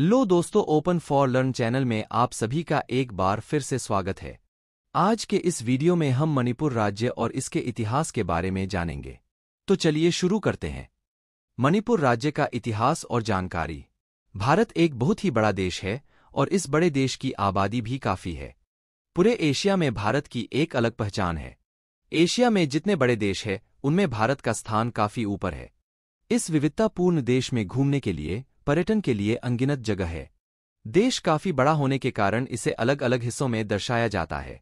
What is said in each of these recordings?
लो दोस्तों open for learn channel में आप सभी का एक बार फिर से स्वागत है आज के इस वीडियो में हम मणिपुर राज्य और इसके इतिहास के बारे में जानेंगे तो चलिए शुरू करते हैं मणिपुर राज्य का इतिहास और जानकारी भारत एक बहुत ही बड़ा देश है और इस बड़े देश की आबादी भी काफी है पूरे एशिया में भारत की एक अलग पहचान है एशिया में जितने बड़े देश हैं उनमें भारत का स्थान काफी ऊपर है इस विविधतापूर्ण देश में घूमने के लिए पर्यटन के लिए अनगिनत जगह है देश काफी बड़ा होने के कारण इसे अलग अलग हिस्सों में दर्शाया जाता है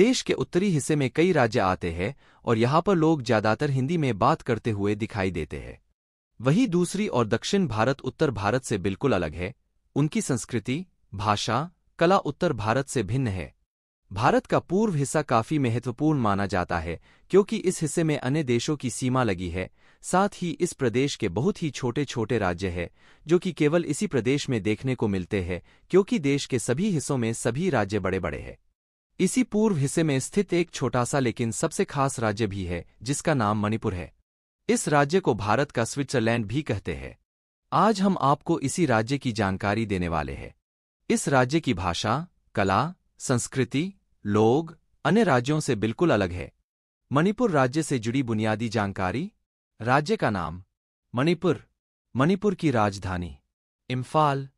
देश के उत्तरी हिस्से में कई राज्य आते हैं और यहाँ पर लोग ज्यादातर हिंदी में बात करते हुए दिखाई देते हैं वहीं दूसरी और दक्षिण भारत उत्तर भारत से बिल्कुल अलग है उनकी संस्कृति भाषा कला उत्तर भारत से भिन्न है भारत का पूर्व हिस्सा काफी महत्वपूर्ण माना जाता है क्योंकि इस हिस्से में अन्य देशों की सीमा लगी है साथ ही इस प्रदेश के बहुत ही छोटे छोटे राज्य है जो कि केवल इसी प्रदेश में देखने को मिलते हैं क्योंकि देश के सभी हिस्सों में सभी राज्य बड़े बड़े हैं इसी पूर्व हिस्से में स्थित एक छोटा सा लेकिन सबसे खास राज्य भी है जिसका नाम मणिपुर है इस राज्य को भारत का स्विट्जरलैंड भी कहते हैं आज हम आपको इसी राज्य की जानकारी देने वाले हैं इस राज्य की भाषा कला संस्कृति लोग अन्य राज्यों से बिल्कुल अलग है मणिपुर राज्य से जुड़ी बुनियादी जानकारी राज्य का नाम मणिपुर मणिपुर की राजधानी इम्फाल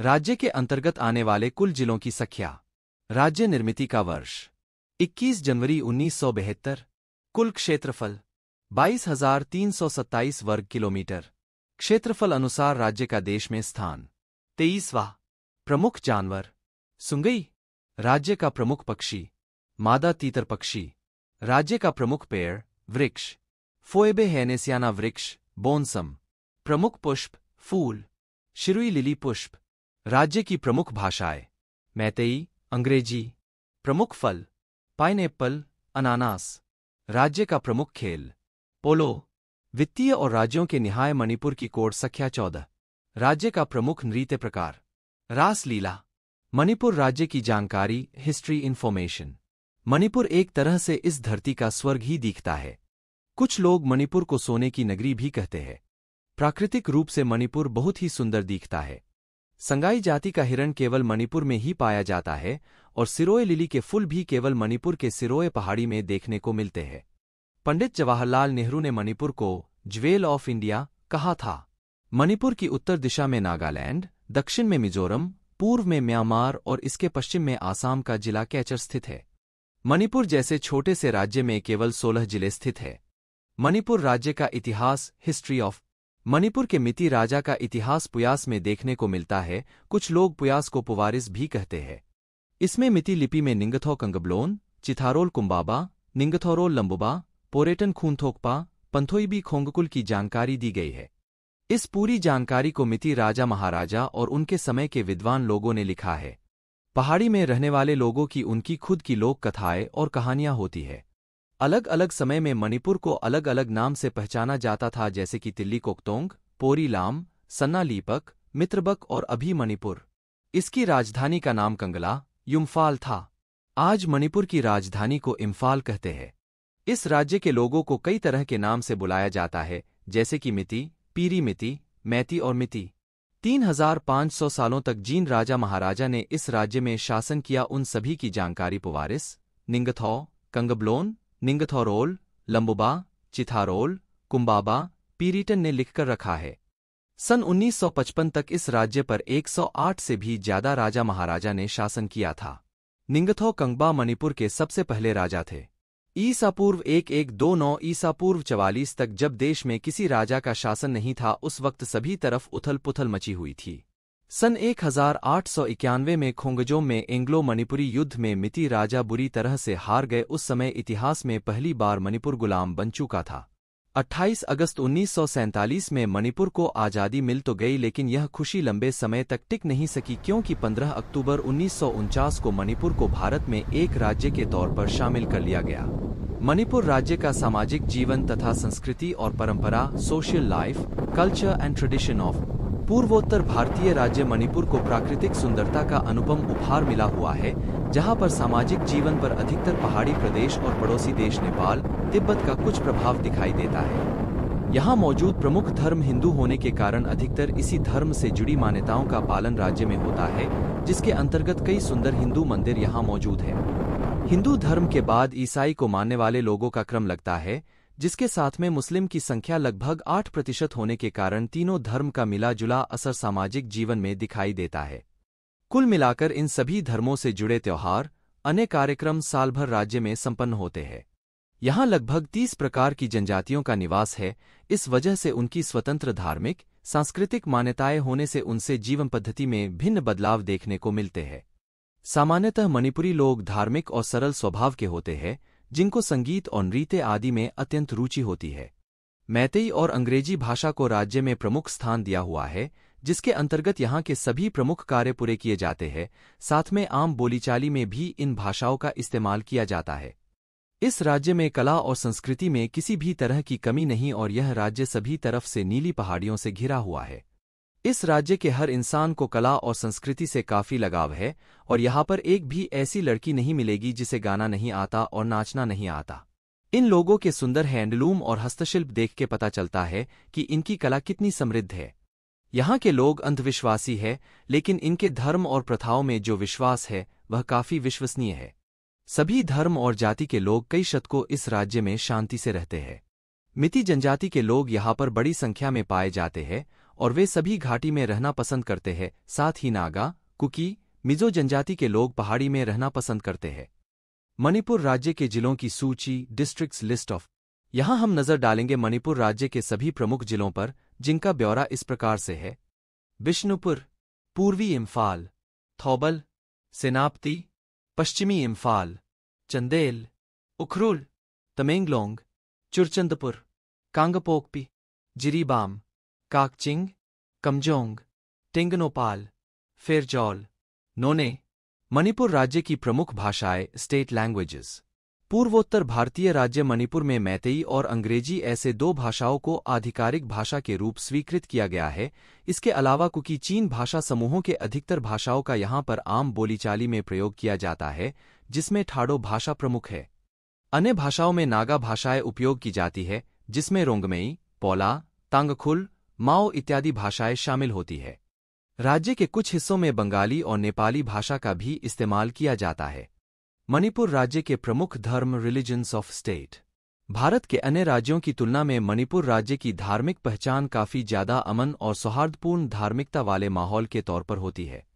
राज्य के अंतर्गत आने वाले कुल जिलों की संख्या राज्य निर्मिति का वर्ष 21 जनवरी उन्नीस कुल क्षेत्रफल बाईस वर्ग किलोमीटर क्षेत्रफल अनुसार राज्य का देश में स्थान तेईसवा प्रमुख जानवर सुंगई राज्य का प्रमुख पक्षी मादा तीतर पक्षी राज्य का प्रमुख पेड़ वृक्ष फोएबे हैनेसियाना वृक्ष बोनसम प्रमुख पुष्प फूल शिरुई लिली पुष्प राज्य की प्रमुख भाषाएं मैतेई अंग्रेजी प्रमुख फल पाइनएप्पल अनानास राज्य का प्रमुख खेल पोलो वित्तीय और राज्यों के निहाय मणिपुर की कोड संख्या चौदह राज्य का प्रमुख नृत्य प्रकार रासलीला मणिपुर राज्य की जानकारी हिस्ट्री इन्फॉर्मेशन मणिपुर एक तरह से इस धरती का स्वर्ग ही दिखता है कुछ लोग मणिपुर को सोने की नगरी भी कहते हैं प्राकृतिक रूप से मणिपुर बहुत ही सुंदर दिखता है संगाई जाति का हिरण केवल मणिपुर में ही पाया जाता है और सिरोए लिली के फूल भी केवल मणिपुर के सिरोए पहाड़ी में देखने को मिलते हैं पंडित जवाहरलाल नेहरू ने मणिपुर को ज्वेल ऑफ इंडिया कहा था मणिपुर की उत्तर दिशा में नागालैंड दक्षिण में मिजोरम पूर्व में म्यांमार और इसके पश्चिम में आसाम का जिला कैचर स्थित है मणिपुर जैसे छोटे से राज्य में केवल सोलह जिले स्थित है मणिपुर राज्य का इतिहास हिस्ट्री ऑफ मणिपुर के मिति राजा का इतिहास पुयास में देखने को मिलता है कुछ लोग पुयास को पुवारिस भी कहते हैं इसमें मिति लिपि में निंगथो कंगबलोन चिथारोल कुम्बाबा निंगथोरोल लंबुबा पोरेटन खूनथोकपा पंथोईबी खोंगकुल की जानकारी दी गई है इस पूरी जानकारी को मिति राजा महाराजा और उनके समय के विद्वान लोगों ने लिखा है पहाड़ी में रहने वाले लोगों की उनकी खुद की लोक कथाएं और कहानियां होती है अलग अलग समय में मणिपुर को अलग अलग नाम से पहचाना जाता था जैसे कि तिल्ली कोकतोंग पोरी लाम सन्ना लीपक मित्रबक और अभी मणिपुर इसकी राजधानी का नाम कंगला युम्फाल था आज मणिपुर की राजधानी को इम्फाल कहते हैं इस राज्य के लोगों को कई तरह के नाम से बुलाया जाता है जैसे कि मिति पीरी मिति मैती और मिति 3500 सालों तक जीन राजा महाराजा ने इस राज्य में शासन किया उन सभी की जानकारी पुवारिस निंगथौ कंगब्लोन निंगथौरोल लंबुबा चिथारोल कुंबाबा पीरिटन ने लिखकर रखा है सन 1955 तक इस राज्य पर 108 से भी ज्यादा राजा महाराजा ने शासन किया था निंगथौ कंगबा मणिपुर के सबसे पहले राजा थे ईसा पूर्व एक एक दो नौ ईसा पूर्व चवालीस तक जब देश में किसी राजा का शासन नहीं था उस वक्त सभी तरफ उथल पुथल मची हुई थी सन 1891 में खोंगजोम में एंग्लो मणिपुरी युद्ध में मिति राजा बुरी तरह से हार गए उस समय इतिहास में पहली बार मणिपुर गुलाम बन चुका था 28 अगस्त 1947 में मणिपुर को आज़ादी मिल तो गई लेकिन यह खुशी लंबे समय तक टिक नहीं सकी क्योंकि 15 अक्टूबर उन्नीस को मणिपुर को भारत में एक राज्य के तौर पर शामिल कर लिया गया मणिपुर राज्य का सामाजिक जीवन तथा संस्कृति और परंपरा social life culture and tradition of पूर्वोत्तर भारतीय राज्य मणिपुर को प्राकृतिक सुंदरता का अनुपम उपहार मिला हुआ है जहां पर सामाजिक जीवन पर अधिकतर पहाड़ी प्रदेश और पड़ोसी देश नेपाल तिब्बत का कुछ प्रभाव दिखाई देता है यहाँ मौजूद प्रमुख धर्म हिंदू होने के कारण अधिकतर इसी धर्म से जुड़ी मान्यताओं का पालन राज्य में होता है जिसके अंतर्गत कई सुंदर हिंदू मंदिर यहाँ मौजूद है हिंदू धर्म के बाद ईसाई को मानने वाले लोगों का क्रम लगता है जिसके साथ में मुस्लिम की संख्या लगभग आठ प्रतिशत होने के कारण तीनों धर्म का मिला जुला असर सामाजिक जीवन में दिखाई देता है कुल मिलाकर इन सभी धर्मों से जुड़े त्यौहार अनेक कार्यक्रम साल भर राज्य में संपन्न होते हैं यहाँ लगभग तीस प्रकार की जनजातियों का निवास है इस वजह से उनकी स्वतंत्र धार्मिक सांस्कृतिक मान्यताएं होने से उनसे जीवन पद्धति में भिन्न बदलाव देखने को मिलते हैं सामान्यतः मणिपुरी लोग धार्मिक और सरल स्वभाव के होते हैं जिनको संगीत और नृत्य आदि में अत्यंत रुचि होती है मैतेई और अंग्रेजी भाषा को राज्य में प्रमुख स्थान दिया हुआ है जिसके अंतर्गत यहाँ के सभी प्रमुख कार्य पूरे किए जाते हैं साथ में आम बोलीचाली में भी इन भाषाओं का इस्तेमाल किया जाता है इस राज्य में कला और संस्कृति में किसी भी तरह की कमी नहीं और यह राज्य सभी तरफ से नीली पहाड़ियों से घिरा हुआ है इस राज्य के हर इंसान को कला और संस्कृति से काफ़ी लगाव है और यहाँ पर एक भी ऐसी लड़की नहीं मिलेगी जिसे गाना नहीं आता और नाचना नहीं आता इन लोगों के सुंदर हैंडलूम और हस्तशिल्प देख के पता चलता है कि इनकी कला कितनी समृद्ध है यहाँ के लोग अंधविश्वासी है लेकिन इनके धर्म और प्रथाओं में जो विश्वास है वह काफ़ी विश्वसनीय है सभी धर्म और जाति के लोग कई शतकों इस राज्य में शांति से रहते हैं मिति जनजाति के लोग यहाँ पर बड़ी संख्या में पाए जाते हैं और वे सभी घाटी में रहना पसंद करते हैं साथ ही नागा कुकी मिजो जनजाति के लोग पहाड़ी में रहना पसंद करते हैं मणिपुर राज्य के जिलों की सूची डिस्ट्रिक्ट्स लिस्ट ऑफ यहां हम नज़र डालेंगे मणिपुर राज्य के सभी प्रमुख जिलों पर जिनका ब्यौरा इस प्रकार से है बिष्णुपुर पूर्वी इम्फाल थौबल सेनापति पश्चिमी इम्फाल चंदेल उखरुल तमेंगलोंग चुरचंदपुर कांगपोकपी जिरीबाम काकचिंग कमजोंग टिंगनोपाल फेरजौल नोने मणिपुर राज्य की प्रमुख भाषाएं स्टेट लैंग्वेजेस पूर्वोत्तर भारतीय राज्य मणिपुर में मैतेई और अंग्रेजी ऐसे दो भाषाओं को आधिकारिक भाषा के रूप स्वीकृत किया गया है इसके अलावा कुकी चीन भाषा समूहों के अधिकतर भाषाओं का यहां पर आम बोलीचाली में प्रयोग किया जाता है जिसमें ठाडो भाषा प्रमुख है अन्य भाषाओं में नागा भाषाएं उपयोग की जाती है जिसमें रोंगमेई पौला तांगखुल माओ इत्यादि भाषाएं शामिल होती है राज्य के कुछ हिस्सों में बंगाली और नेपाली भाषा का भी इस्तेमाल किया जाता है मणिपुर राज्य के प्रमुख धर्म रिलीजन्स ऑफ स्टेट भारत के अन्य राज्यों की तुलना में मणिपुर राज्य की धार्मिक पहचान काफी ज्यादा अमन और सौहार्दपूर्ण धार्मिकता वाले माहौल के तौर पर होती है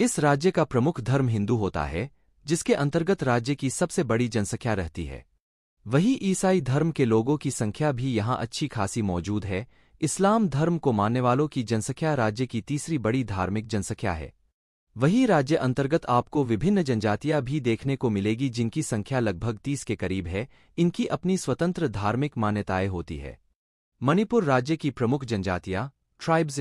इस राज्य का प्रमुख धर्म हिंदू होता है जिसके अंतर्गत राज्य की सबसे बड़ी जनसंख्या रहती है वही ईसाई धर्म के लोगों की संख्या भी यहाँ अच्छी खासी मौजूद है इस्लाम धर्म को मानने वालों की जनसंख्या राज्य की तीसरी बड़ी धार्मिक जनसंख्या है वही राज्य अंतर्गत आपको विभिन्न जनजातियां भी देखने को मिलेगी जिनकी संख्या लगभग तीस के करीब है इनकी अपनी स्वतंत्र धार्मिक मान्यताएं होती है मणिपुर राज्य की प्रमुख जनजातियां ट्राइब्स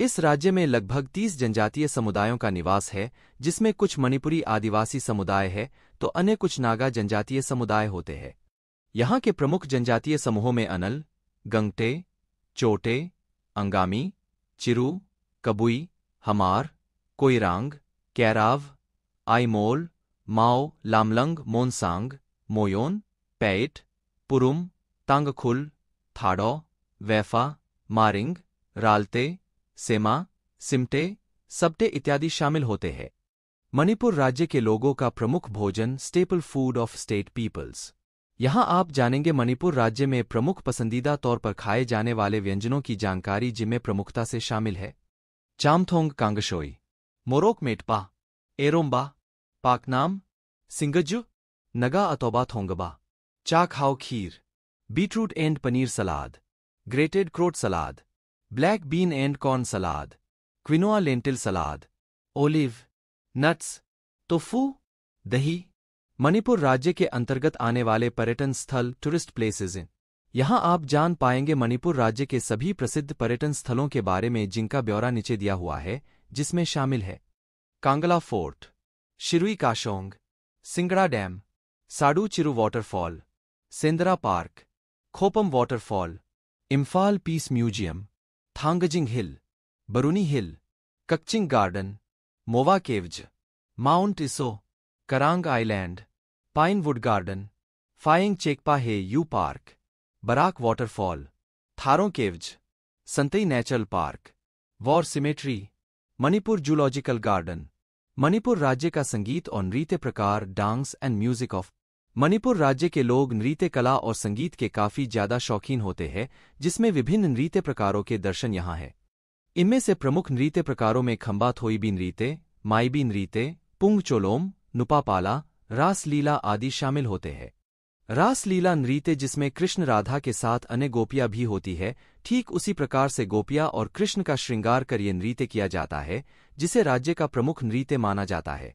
इस राज्य में लगभग तीस जनजातीय समुदायों का निवास है जिसमें कुछ मणिपुरी आदिवासी समुदाय है तो अन्य कुछ नागा जनजातीय समुदाय होते हैं यहाँ के प्रमुख जनजातीय समूहों में अनल गंगटे चोटे अंगामी चिरू कबुई हमार कोईरांग कैराव आईमोल माओ लामलंग मोनसांग मोयोन पैट पुरुम तांगखुल थाडो वैफा मारिंग रालते सेमा सिमटे सबटे इत्यादि शामिल होते हैं मणिपुर राज्य के लोगों का प्रमुख भोजन staple food of state peoples यहाँ आप जानेंगे मणिपुर राज्य में प्रमुख पसंदीदा तौर पर खाए जाने वाले व्यंजनों की जानकारी जिनमें प्रमुखता से शामिल है chamthong kangshoi morok metpa eromba paknam singju nga atoiba thongba chakhao kheer beetroot and paneer salad grated carrot salad black bean and corn salad quinoa lentil salad olive nuts tofu दही मणिपुर राज्य के अंतर्गत आने वाले पर्यटन स्थल टूरिस्ट प्लेसेज हैं यहाँ आप जान पाएंगे मणिपुर राज्य के सभी प्रसिद्ध पर्यटन स्थलों के बारे में जिनका ब्यौरा नीचे दिया हुआ है जिसमें शामिल है Kangla fort Shirui Kashong Singda dam Sadu Chiru waterfall Sendra park Khoupum waterfall Imphal peace museum Thangjing hill Baruni hill Kakching garden मोवा caves mount Iso Karang island pinewood garden Phaying चेकपा हे यू park Barak waterfall Tharon caves संतई natural park war cemetery Manipur zoological garden Manipur राज्य का संगीत और नृत्य प्रकार dance and music of Manipur राज्य के लोग नृत्य कला और संगीत के काफी ज्यादा शौकीन होते हैं जिसमें विभिन्न नृत्य प्रकारों के दर्शन यहाँ है इनमें से प्रमुख नृत्य प्रकारों में खम्बा थोईबी नृत्य माईबी नृत्य पुंग चोलोम नुपापाला रासलीला आदि शामिल होते हैं रासलीला नृत्य जिसमें कृष्ण राधा के साथ अन्य गोपियां भी होती है ठीक उसी प्रकार से गोपिया और कृष्ण का श्रृंगार कर ये नृत्य किया जाता है जिसे राज्य का प्रमुख नृत्य माना जाता है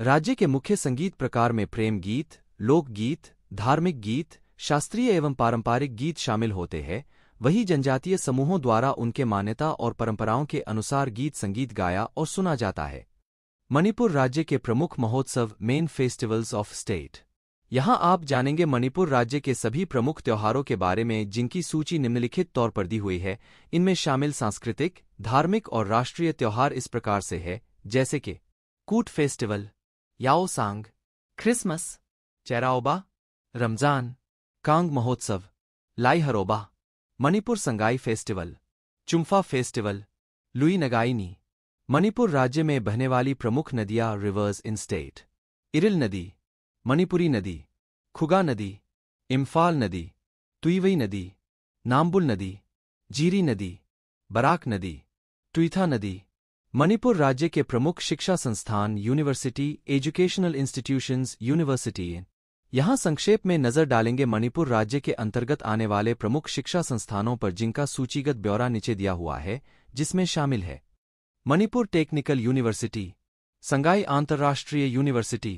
राज्य के मुख्य संगीत प्रकार में प्रेम गीत लोकगीत धार्मिक गीत शास्त्रीय एवं पारंपरिक गीत शामिल होते हैं वही जनजातीय समूहों द्वारा उनके मान्यता और परंपराओं के अनुसार गीत संगीत गाया और सुना जाता है मणिपुर राज्य के प्रमुख महोत्सव मेन फेस्टिवल्स ऑफ स्टेट यहां आप जानेंगे मणिपुर राज्य के सभी प्रमुख त्योहारों के बारे में जिनकी सूची निम्नलिखित तौर पर दी हुई है इनमें शामिल सांस्कृतिक धार्मिक और राष्ट्रीय त्यौहार इस प्रकार से है जैसे कि कूट फेस्टिवल याओसांग क्रिसमस चेराओबा रमजान कांग महोत्सव लाईहरोबा मणिपुर संगाई फेस्टिवल चुम्फा फेस्टिवल लुई नगाइनी मणिपुर राज्य में बहने वाली प्रमुख नदियां रिवर्स इन स्टेट इरिल नदी मणिपुरी नदी खुगा नदी इम्फाल नदी तुईवई नदी नाम्बुल नदी जीरी नदी बराक नदी ट्विथा नदी मणिपुर राज्य के प्रमुख शिक्षा संस्थान यूनिवर्सिटी एजुकेशनल इंस्टीट्यूशंस यूनिवर्सिटी यहां संक्षेप में नजर डालेंगे मणिपुर राज्य के अंतर्गत आने वाले प्रमुख शिक्षा संस्थानों पर जिनका सूचीगत ब्यौरा नीचे दिया हुआ है जिसमें शामिल है मणिपुर टेक्निकल यूनिवर्सिटी संगाई अंतर्राष्ट्रीय university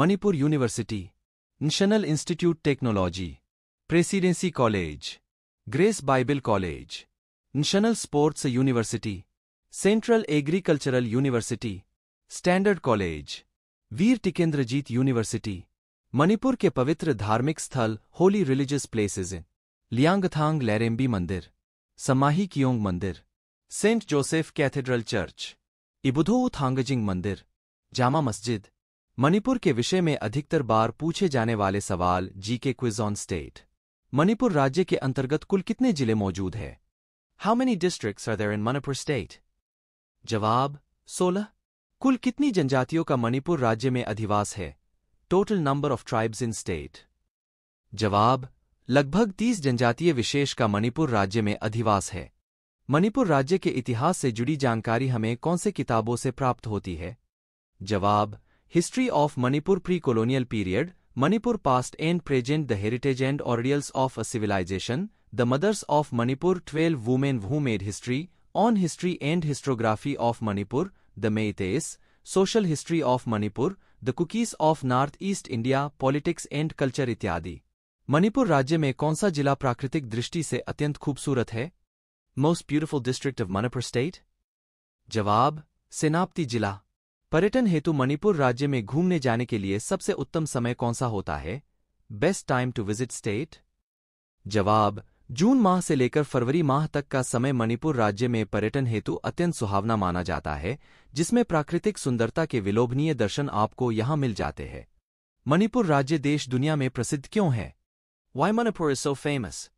Manipur university national institute technology presidency college grace bible college national sports university central agricultural university standard college Bir Tikendrajit university Manipur के पवित्र धार्मिक स्थल holy religious places Liangthang Lairembi मंदिर समाही कियोंग मंदिर saint Joseph cathedral church Ibudhou Thangjing मंदिर जामा मस्जिद मणिपुर के विषय में अधिकतर बार पूछे जाने वाले सवाल जी के क्विज ऑन स्टेट मणिपुर राज्य के अंतर्गत कुल कितने जिले मौजूद हैं how many district are there in Manipur state जवाब सोलह कुल कितनी जनजातियों का मणिपुर राज्य में अधिवास है total number of tribes in state जवाब लगभग तीस जनजातीय विशेष का मणिपुर राज्य में अधिवास है मणिपुर राज्य के इतिहास से जुड़ी जानकारी हमें कौन से किताबों से प्राप्त होती है जवाब history of Manipur pre colonial period Manipur past and present the heritage and ordeals of a civilization the mothers of Manipur twelve women who made history on history and historiography of Manipur the इतेस social history of Manipur the Kukis of north east India politics and culture इत्यादि मणिपुर राज्य में कौन सा जिला प्राकृतिक दृष्टि से अत्यंत खूबसूरत है most beautiful district of Manipur state जवाब सेनापति जिला पर्यटन हेतु मणिपुर राज्य में घूमने जाने के लिए सबसे उत्तम समय कौन सा होता है best time to visit state जवाब जून माह से लेकर फरवरी माह तक का समय मणिपुर राज्य में पर्यटन हेतु अत्यंत सुहावना माना जाता है जिसमें प्राकृतिक सुंदरता के विलोभनीय दर्शन आपको यहां मिल जाते हैं मणिपुर राज्य देश दुनिया में प्रसिद्ध क्यों है why Manipur is so famous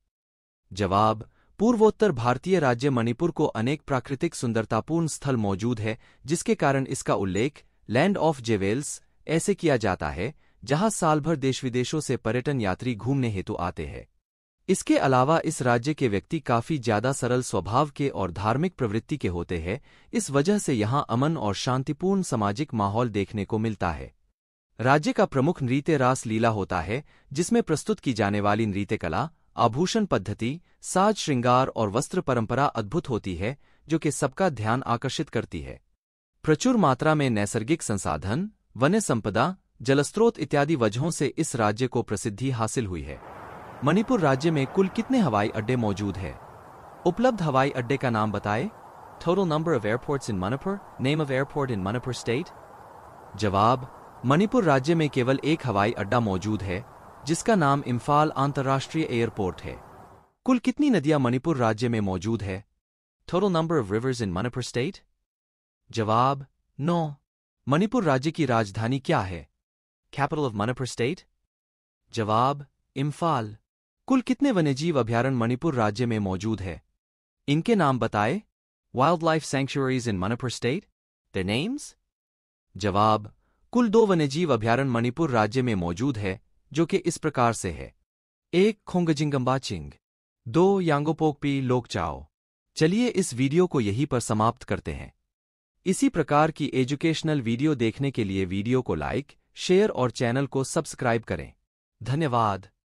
जवाब पूर्वोत्तर भारतीय राज्य मणिपुर को अनेक प्राकृतिक सुंदरतापूर्ण स्थल मौजूद है जिसके कारण इसका उल्लेख लैंड ऑफ जेवेल्स ऐसे किया जाता है जहां साल भर देश विदेशों से पर्यटन यात्री घूमने हेतु आते हैं इसके अलावा इस राज्य के व्यक्ति काफी ज्यादा सरल स्वभाव के और धार्मिक प्रवृत्ति के होते हैं इस वजह से यहां अमन और शांतिपूर्ण सामाजिक माहौल देखने को मिलता है राज्य का प्रमुख नृत्य रास लीला होता है जिसमें प्रस्तुत की जाने वाली नृत्य कला आभूषण पद्धति साज श्रृंगार और वस्त्र परंपरा अद्भुत होती है जो कि सबका ध्यान आकर्षित करती है प्रचुर मात्रा में नैसर्गिक संसाधन वन्य संपदा जलस्रोत इत्यादि वजहों से इस राज्य को प्रसिद्धि हासिल हुई है मणिपुर राज्य में कुल कितने हवाई अड्डे मौजूद हैं उपलब्ध हवाई अड्डे का नाम बताए थोरो number of airport in Manipur name of airport in Manipur state जवाब मणिपुर राज्य में केवल एक हवाई अड्डा मौजूद है जिसका नाम इम्फाल अंतर्राष्ट्रीय एयरपोर्ट है कुल कितनी नदियां मणिपुर राज्य में मौजूद है total number of rivers in Manipur state जवाब नौ मणिपुर राज्य की राजधानी क्या है कैपिटल ऑफ मणिपुर स्टेट जवाब इम्फाल कुल कितने वन्यजीव अभ्यारण मणिपुर राज्य में मौजूद है इनके नाम बताए wild life sanctuaries in Manipur state the names जवाब कुल दो वन्यजीव अभ्यारण मणिपुर राज्य में मौजूद है जो कि इस प्रकार से है एक खोंगजिंगम्बा चिंग दो यांगोपोकपी लोक चाओ चलिए इस वीडियो को यहीं पर समाप्त करते हैं इसी प्रकार की एजुकेशनल वीडियो देखने के लिए वीडियो को लाइक शेयर और चैनल को सब्सक्राइब करें धन्यवाद